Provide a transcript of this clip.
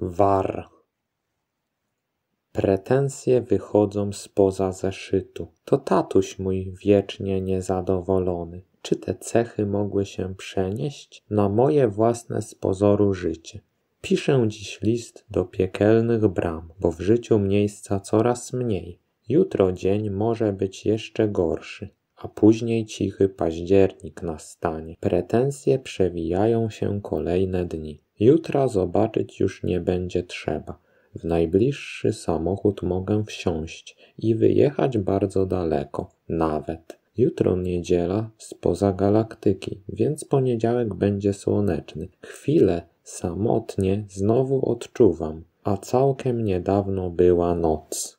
war. Pretensje wychodzą spoza zeszytu. To tatuś mój wiecznie niezadowolony. Czy te cechy mogły się przenieść na moje własne z pozoru życie? Piszę dziś list do piekielnych bram, bo w życiu miejsca coraz mniej. Jutro dzień może być jeszcze gorszy, a później cichy październik nastanie. Pretensje przewijają się kolejne dni. Jutra zobaczyć już nie będzie trzeba. W najbliższy samochód mogę wsiąść i wyjechać bardzo daleko, nawet. Jutro niedziela spoza galaktyki, więc poniedziałek będzie słoneczny. Chwilę samotnie znowu odczuwam, a całkiem niedawno była noc.